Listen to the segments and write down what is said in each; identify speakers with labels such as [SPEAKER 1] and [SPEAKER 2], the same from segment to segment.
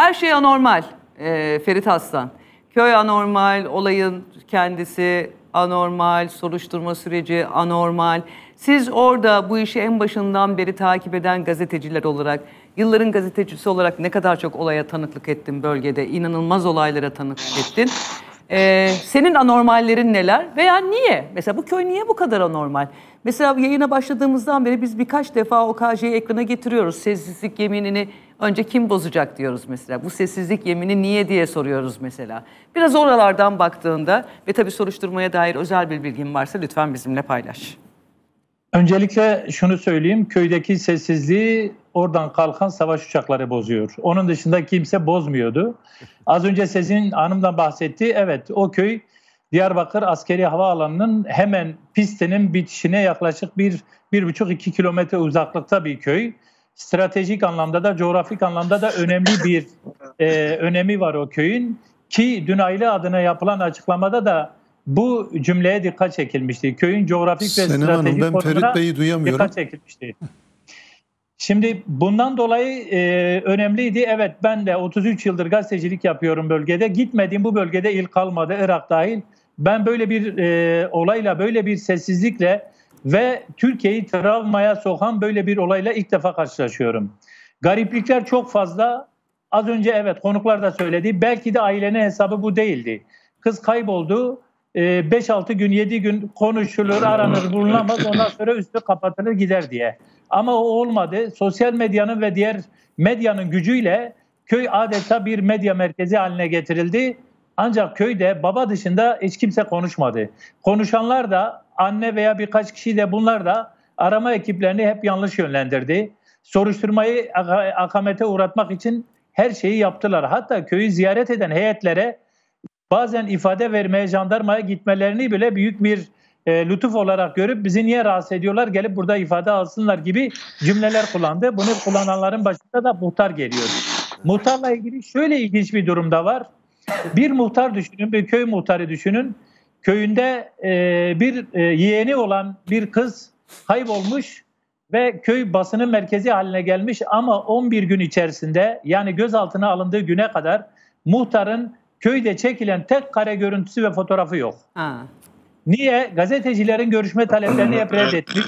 [SPEAKER 1] Her şey anormal e, Ferit Aslan. Köy anormal, olayın kendisi anormal, soruşturma süreci anormal. Siz orada bu işi en başından beri takip eden gazeteciler olarak, yılların gazetecisi olarak ne kadar çok olaya tanıklık ettin bölgede, inanılmaz olaylara tanıklık ettin. Ee, senin anormallerin neler veya niye? Mesela bu köy niye bu kadar anormal? Mesela yayına başladığımızdan beri biz birkaç defa OKJ'yi ekrana getiriyoruz. Sessizlik yeminini önce kim bozacak diyoruz mesela. Bu sessizlik yemini niye diye soruyoruz mesela. Biraz oralardan baktığında ve tabii soruşturmaya dair özel bir bilgin varsa lütfen bizimle paylaş.
[SPEAKER 2] Öncelikle şunu söyleyeyim. Köydeki sessizliği oradan kalkan savaş uçakları bozuyor. Onun dışında kimse bozmuyordu. Az önce sizin hanımdan bahsetti. Evet o köy Diyarbakır Askeri Havaalanı'nın hemen pistinin bitişine yaklaşık bir, bir buçuk iki kilometre uzaklıkta bir köy. Stratejik anlamda da coğrafik anlamda da önemli bir e, önemi var o köyün. Ki Dünaylı adına yapılan açıklamada da bu cümleye dikkat çekilmişti. Köyün coğrafik ve stratejik Hanım, ben Ferit Bey'i duyamıyorum. dikkat çekilmişti. Şimdi bundan dolayı e, önemliydi. Evet ben de 33 yıldır gazetecilik yapıyorum bölgede. Gitmediğim bu bölgede il kalmadı Irak dahil. Ben böyle bir e, olayla, böyle bir sessizlikle ve Türkiye'yi travmaya sokan böyle bir olayla ilk defa karşılaşıyorum. Gariplikler çok fazla. Az önce evet konuklar da söyledi. Belki de ailenin hesabı bu değildi. Kız kayboldu. 5-6 ee, gün 7 gün konuşulur aranır bulunamaz ondan sonra üstü kapatılır gider diye. Ama o olmadı. Sosyal medyanın ve diğer medyanın gücüyle köy adeta bir medya merkezi haline getirildi. Ancak köyde baba dışında hiç kimse konuşmadı. Konuşanlar da anne veya birkaç kişi de bunlar da arama ekiplerini hep yanlış yönlendirdi. Soruşturmayı akamete uğratmak için her şeyi yaptılar. Hatta köyü ziyaret eden heyetlere bazen ifade vermeye jandarmaya gitmelerini bile büyük bir e, lütuf olarak görüp bizi niye rahatsız ediyorlar gelip burada ifade alsınlar gibi cümleler kullandı. Bunu kullananların başında da muhtar geliyor. Muhtarla ilgili şöyle ilginç bir durumda var. Bir muhtar düşünün, bir köy muhtarı düşünün. Köyünde e, bir e, yeğeni olan bir kız kaybolmuş ve köy basının merkezi haline gelmiş ama 11 gün içerisinde yani gözaltına alındığı güne kadar muhtarın köyde çekilen tek kare görüntüsü ve fotoğrafı yok. Ha. Niye? Gazetecilerin görüşme taleplerini hep reddetmiş,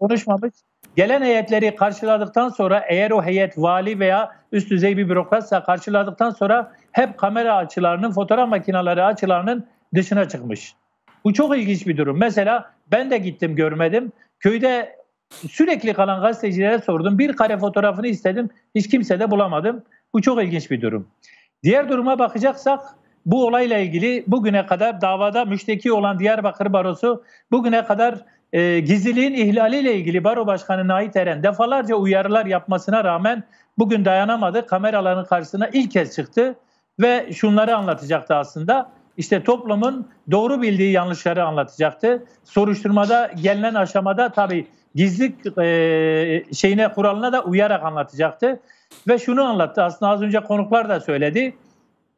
[SPEAKER 2] konuşmamış. Gelen heyetleri karşıladıktan sonra eğer o heyet vali veya üst düzey bir bürokratsa karşıladıktan sonra hep kamera açılarının, fotoğraf makineleri açılarının dışına çıkmış. Bu çok ilginç bir durum. Mesela ben de gittim görmedim. Köyde sürekli kalan gazetecilere sordum. Bir kare fotoğrafını istedim. Hiç kimse de bulamadım. Bu çok ilginç bir durum. Diğer duruma bakacaksak bu olayla ilgili bugüne kadar davada müşteki olan Diyarbakır Barosu bugüne kadar e, gizliliğin ihlaliyle ilgili baro başkanı Nait Eren defalarca uyarılar yapmasına rağmen bugün dayanamadı. Kameraların karşısına ilk kez çıktı ve şunları anlatacaktı aslında. İşte toplumun doğru bildiği yanlışları anlatacaktı. Soruşturmada gelinen aşamada tabii gizli e, şeyine kuralına da uyarak anlatacaktı. Ve şunu anlattı aslında az önce konuklar da söyledi.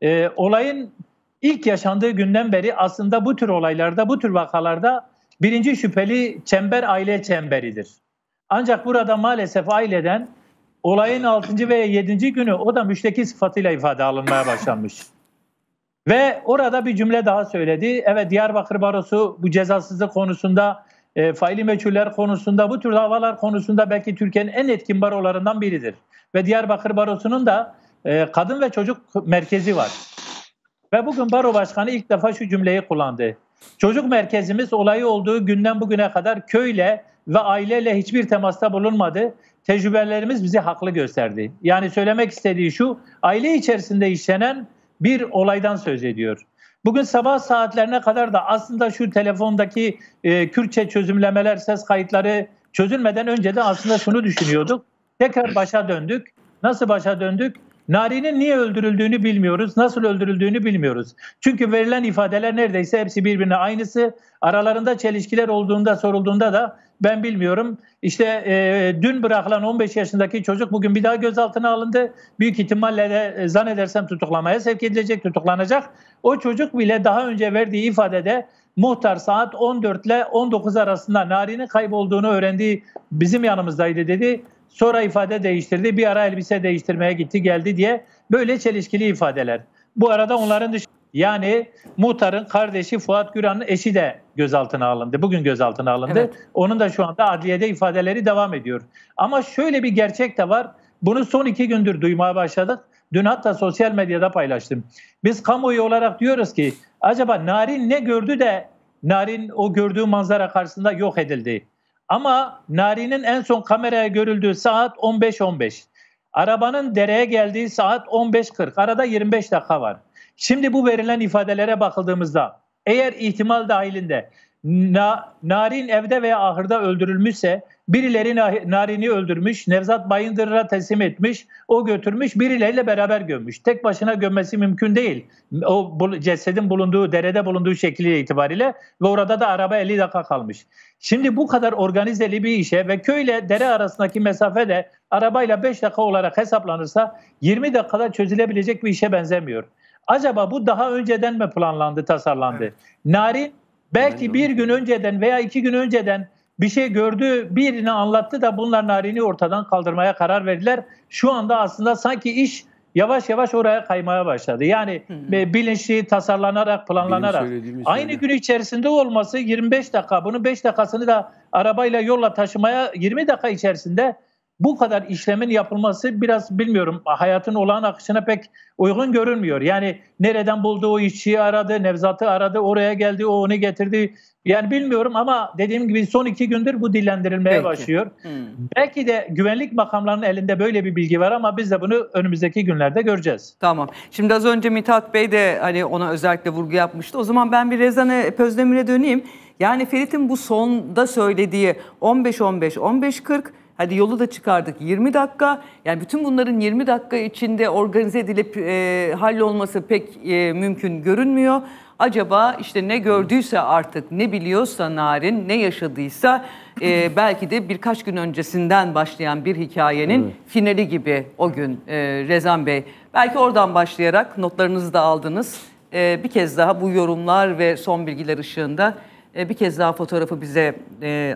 [SPEAKER 2] E, olayın ilk yaşandığı günden beri aslında bu tür olaylarda, bu tür vakalarda birinci şüpheli çember aile çemberidir. Ancak burada maalesef aileden olayın 6. veya 7. günü o da müşteki sıfatıyla ifade alınmaya başlanmış. Ve orada bir cümle daha söyledi. Evet Diyarbakır Barosu bu cezasızlık konusunda e, faili meçhuller konusunda bu tür davalar konusunda belki Türkiye'nin en etkin barolarından biridir. Ve Diyarbakır Barosu'nun da e, kadın ve çocuk merkezi var. Ve bugün baro başkanı ilk defa şu cümleyi kullandı. Çocuk merkezimiz olayı olduğu günden bugüne kadar köyle ve aileyle hiçbir temasta bulunmadı. Tecrübelerimiz bizi haklı gösterdi. Yani söylemek istediği şu, aile içerisinde işlenen bir olaydan söz ediyor. Bugün sabah saatlerine kadar da aslında şu telefondaki e, Kürtçe çözümlemeler, ses kayıtları çözülmeden önce de aslında şunu düşünüyorduk. Tekrar başa döndük. Nasıl başa döndük? Nari'nin niye öldürüldüğünü bilmiyoruz, nasıl öldürüldüğünü bilmiyoruz. Çünkü verilen ifadeler neredeyse hepsi birbirine aynısı. Aralarında çelişkiler olduğunda sorulduğunda da ben bilmiyorum. İşte e, dün bırakılan 15 yaşındaki çocuk bugün bir daha gözaltına alındı. Büyük ihtimalle de e, zannedersem tutuklamaya sevk edilecek, tutuklanacak. O çocuk bile daha önce verdiği ifadede muhtar saat 14 ile 19 arasında Nari'nin kaybolduğunu öğrendiği bizim yanımızdaydı dedi. Sonra ifade değiştirdi. Bir ara elbise değiştirmeye gitti geldi diye böyle çelişkili ifadeler. Bu arada onların dış yani Muhtar'ın kardeşi Fuat Güran'ın eşi de gözaltına alındı. Bugün gözaltına alındı. Evet. Onun da şu anda adliyede ifadeleri devam ediyor. Ama şöyle bir gerçek de var. Bunu son iki gündür duymaya başladık. Dün hatta sosyal medyada paylaştım. Biz kamuoyu olarak diyoruz ki acaba Narin ne gördü de Narin o gördüğü manzara karşısında yok edildi. Ama Nari'nin en son kameraya görüldüğü saat 15.15. Arabanın dereye geldiği saat 15.40. Arada 25 dakika var. Şimdi bu verilen ifadelere bakıldığımızda eğer ihtimal dahilinde Na, Narin evde veya ahırda öldürülmüşse birileri Narin'i öldürmüş, Nevzat Bayındır'a teslim etmiş, o götürmüş, birileriyle beraber gömmüş. Tek başına gömmesi mümkün değil. O cesedin bulunduğu, derede bulunduğu şekliyle itibariyle ve orada da araba 50 dakika kalmış. Şimdi bu kadar organizeli bir işe ve köyle dere arasındaki mesafe de arabayla 5 dakika olarak hesaplanırsa 20 dakikada çözülebilecek bir işe benzemiyor. Acaba bu daha önceden mi planlandı, tasarlandı? Evet. Narin Belki bir gün önceden veya iki gün önceden bir şey gördü, birini anlattı da bunlar narini ortadan kaldırmaya karar verdiler. Şu anda aslında sanki iş yavaş yavaş oraya kaymaya başladı. Yani hmm. bilinçli tasarlanarak, planlanarak. Aynı gün içerisinde olması 25 dakika, bunun 5 dakikasını da arabayla yolla taşımaya 20 dakika içerisinde bu kadar işlemin yapılması biraz bilmiyorum hayatın olağan akışına pek uygun görünmüyor. Yani nereden buldu o işçiyi aradı, Nevzat'ı aradı, oraya geldi, o onu getirdi. Yani bilmiyorum ama dediğim gibi son iki gündür bu dillendirilmeye Belki. başlıyor. Hmm. Belki de güvenlik makamlarının elinde böyle bir bilgi var ama biz de bunu önümüzdeki günlerde göreceğiz. Tamam. Şimdi az önce Mithat Bey de hani ona özellikle vurgu yapmıştı. O zaman ben bir Rezan'e Pözdemir'e
[SPEAKER 1] döneyim. Yani Ferit'in bu sonda söylediği 15-15-15-40 Hadi yolu da çıkardık 20 dakika. Yani bütün bunların 20 dakika içinde organize edilip e, hallolması pek e, mümkün görünmüyor. Acaba işte ne gördüyse artık, ne biliyorsa Narin, ne yaşadıysa e, belki de birkaç gün öncesinden başlayan bir hikayenin evet. finali gibi o gün e, Rezan Bey. Belki oradan başlayarak notlarınızı da aldınız. E, bir kez daha bu yorumlar ve son bilgiler ışığında e, bir kez daha fotoğrafı bize e,